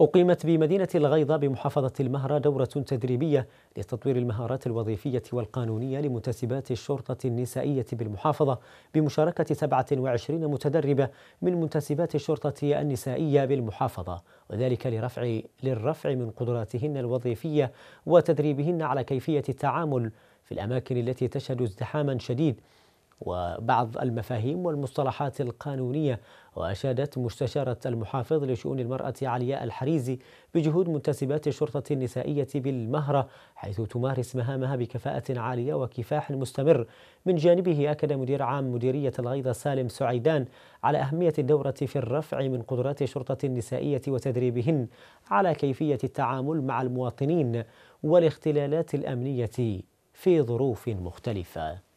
أقيمت بمدينة الغيضة بمحافظة المهرة دورة تدريبية لتطوير المهارات الوظيفية والقانونية لمنتسبات الشرطة النسائية بالمحافظة بمشاركة 27 متدربة من منتسبات الشرطة النسائية بالمحافظة وذلك لرفع للرفع من قدراتهن الوظيفية وتدريبهن على كيفية التعامل في الأماكن التي تشهد ازدحاما شديد وبعض المفاهيم والمصطلحات القانونية وأشادت مستشارة المحافظ لشؤون المرأة علياء الحريزي بجهود منتسبات الشرطة النسائية بالمهرة حيث تمارس مهامها بكفاءة عالية وكفاح مستمر من جانبه أكد مدير عام مديرية الغيضة سالم سعيدان على أهمية الدورة في الرفع من قدرات الشرطة النسائية وتدريبهن على كيفية التعامل مع المواطنين والاختلالات الأمنية في ظروف مختلفة